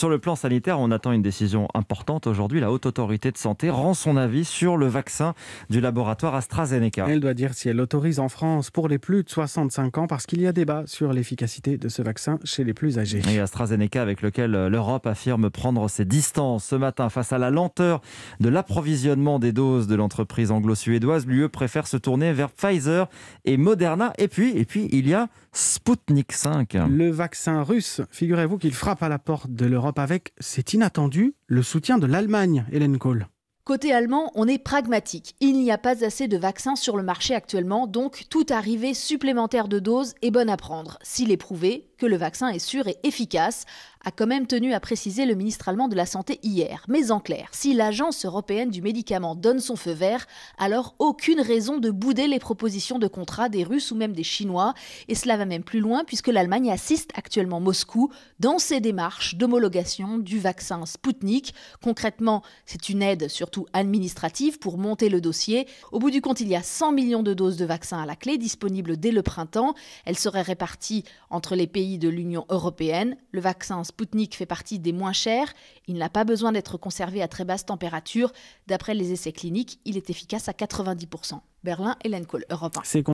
Sur le plan sanitaire, on attend une décision importante aujourd'hui. La Haute Autorité de Santé rend son avis sur le vaccin du laboratoire AstraZeneca. Elle doit dire si elle l'autorise en France pour les plus de 65 ans parce qu'il y a débat sur l'efficacité de ce vaccin chez les plus âgés. Et AstraZeneca avec lequel euh, l'Europe affirme prendre ses distances ce matin face à la lenteur de l'approvisionnement des doses de l'entreprise anglo-suédoise, l'UE préfère se tourner vers Pfizer et Moderna. Et puis, et puis il y a Sputnik 5. Le vaccin russe, figurez-vous qu'il frappe à la porte de l'Europe avec, c'est inattendu, le soutien de l'Allemagne, Hélène Kohl. Côté allemand, on est pragmatique. Il n'y a pas assez de vaccins sur le marché actuellement, donc toute arrivée supplémentaire de doses est bonne à prendre, s'il est prouvé que le vaccin est sûr et efficace, a quand même tenu à préciser le ministre allemand de la Santé hier. Mais en clair, si l'Agence européenne du médicament donne son feu vert, alors aucune raison de bouder les propositions de contrat des Russes ou même des Chinois. Et cela va même plus loin puisque l'Allemagne assiste actuellement Moscou dans ses démarches d'homologation du vaccin Sputnik. Concrètement, c'est une aide surtout administratives pour monter le dossier. Au bout du compte, il y a 100 millions de doses de vaccins à la clé disponibles dès le printemps. Elles seraient réparties entre les pays de l'Union européenne. Le vaccin Sputnik fait partie des moins chers. Il n'a pas besoin d'être conservé à très basse température. D'après les essais cliniques, il est efficace à 90%. Berlin, Hélène Kohl, Europe 1.